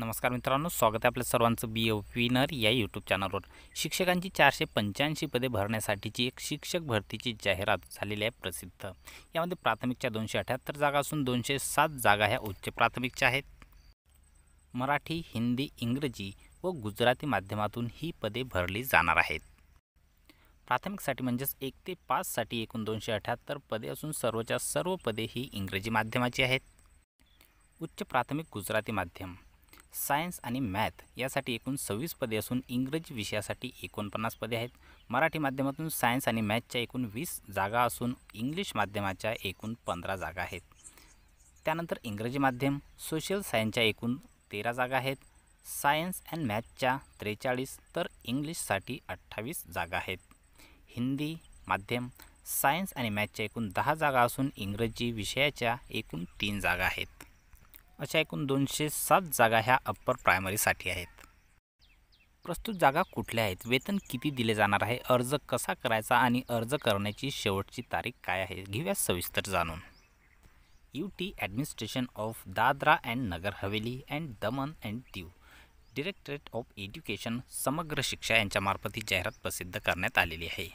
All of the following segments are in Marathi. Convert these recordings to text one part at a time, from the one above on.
नमस्कार मित्रांनो स्वागत आहे आपल्या सर्वांचं बी विनर या यूट्यूब चॅनलवर शिक्षकांची चारशे पंच्याऐंशी पदे भरण्यासाठीची एक शिक्षक भरतीची जाहिरात झालेली आहे प्रसिद्ध यामध्ये प्राथमिकच्या दोनशे अठ्याहत्तर जागा असून दोनशे सात जागा ह्या उच्च प्राथमिकच्या आहेत मराठी हिंदी इंग्रजी व गुजराती माध्यमातून ही पदे भरली जाणार आहेत प्राथमिकसाठी म्हणजेच एक ते पाचसाठी एकूण दोनशे अठ्याहत्तर पदे असून सर्वच्या सर्व पदे ही इंग्रजी माध्यमाची आहेत उच्च प्राथमिक गुजराती माध्यम सायन्स आणि मॅथ यासाठी एकूण सव्वीस पदे असून इंग्रजी विषयासाठी एकोणपन्नास पदे आहेत मराठी माध्यमातून सायन्स आणि मॅथच्या एकूण वीस जागा असून इंग्लिश माध्यमाच्या एकूण पंधरा जागा आहेत त्यानंतर इंग्रजी माध्यम सोशल सायन्सच्या एकूण तेरा जागा आहेत सायन्स अँड मॅथच्या त्रेचाळीस तर इंग्लिशसाठी अठ्ठावीस जागा आहेत हिंदी माध्यम सायन्स आणि मॅथच्या एकूण दहा जागा असून इंग्रजी विषयाच्या एकूण तीन जागा आहेत अशा एकूण दोनशे सात जागा ह्या अप्पर प्रायमरीसाठी आहेत प्रस्तुत जागा कुठल्या आहेत वेतन किती दिले जाणार आहे अर्ज कसा करायचा आणि अर्ज करण्याची शेवटची तारीख काय आहे घेऊया सविस्तर जाणून U T administration of Dadra and Nagar Haveli and Daman and Diu directorate of education Samagra Shiksha यांच्यामार्फत ही जाहिरात प्रसिद्ध करण्यात आलेली आहे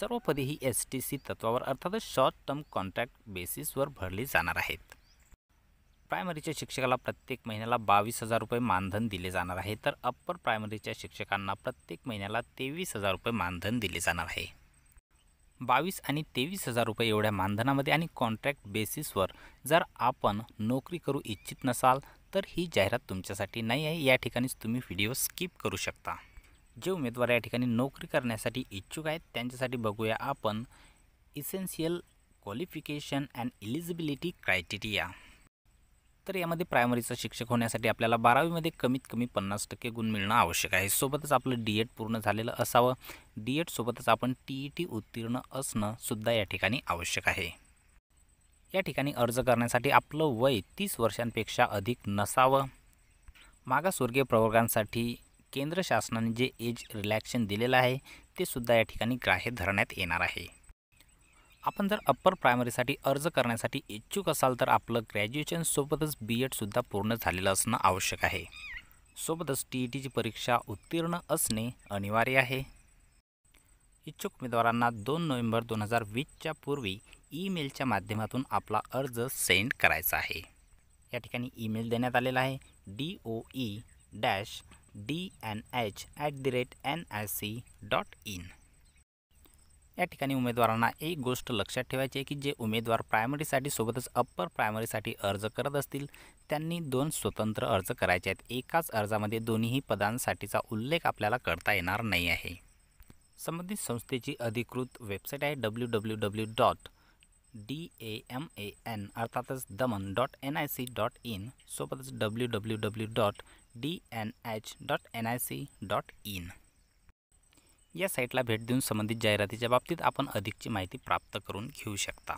सर्व पदे ही एस टी सी तत्वावर अर्थातच शॉर्ट टर्म कॉन्ट्रॅक्ट बेसिसवर भरली जाणार आहेत प्रायमरीच्या शिक्षकाला प्रत्येक महिन्याला बावीस हजार रुपये मानधन दिले जाणार आहे तर अप्पर प्रायमरीच्या शिक्षकांना प्रत्येक महिन्याला तेवीस हजार रुपये मानधन दिले जाणार आहे बावीस आणि तेवीस हजार रुपये एवढ्या मानधनामध्ये आणि कॉन्ट्रॅक्ट बेसिसवर जर आपण नोकरी करू इच्छित नसाल तर ही जाहिरात तुमच्यासाठी नाही आहे या ठिकाणीच तुम्ही व्हिडिओ स्किप करू शकता जे उमेदवार या ठिकाणी नोकरी करण्यासाठी इच्छुक आहेत त्यांच्यासाठी बघूया आपण essential qualification and eligibility criteria तर यामध्ये प्रायमरीचा शिक्षक होण्यासाठी आपल्याला बारावीमध्ये कमीत कमी पन्नास टक्के गुण मिळणं आवश्यक आहे सोबतच आपलं डी एड पूर्ण झालेलं असावं डी सोबतच आपण टी ई टी उत्तीर्ण असणं सुद्धा या ठिकाणी आवश्यक आहे या ठिकाणी अर्ज करण्यासाठी आपलं वय तीस वर्षांपेक्षा अधिक नसावं मागासवर्गीय प्रवर्गांसाठी केंद्र शासनाने जे एज रिलॅक्शन दिलेलं आहे ते सुद्धा या ठिकाणी ग्राह्य धरण्यात येणार आहे आपण जर अप्पर प्रायमरीसाठी अर्ज करण्यासाठी इच्छुक असाल तर आपलं ग्रॅज्युएशनसोबतच बी एडसुद्धा पूर्ण झालेलं असणं आवश्यक आहे सोबतच टी ई e टीची परीक्षा उत्तीर्ण असणे अनिवार्य आहे इच्छुक उमेदवारांना दोन नोव्हेंबर दोन हजार वीसच्या पूर्वी ईमेलच्या माध्यमातून आपला अर्ज सेंड करायचा आहे या ठिकाणी ईमेल देण्यात आलेला आहे D O E dash D N H at the rate N I C dot in या ठिकाणी उमेदवारांना एक गोष्ट लक्षात ठेवायची आहे की जे उमेदवार प्रायमरीसाठी सोबतच अप्पर प्रायमरीसाठी अर्ज करत असतील त्यांनी दोन स्वतंत्र अर्ज करायचे आहेत एकाच अर्जामध्ये दोन्हीही पदांसाठीचा उल्लेख आपल्याला करता येणार नाही आहे संबंधित संस्थेची अधिकृत वेबसाईट आहे W W W dot D A M A N अर्थातच Daman dot N I C dot in सोबतच W W W dot D N H dot N I C dot in या साईटला भेट देऊन संबंधित जाहिरातीच्या बाबतीत आपण अधिकची माहिती प्राप्त करून घेऊ शकता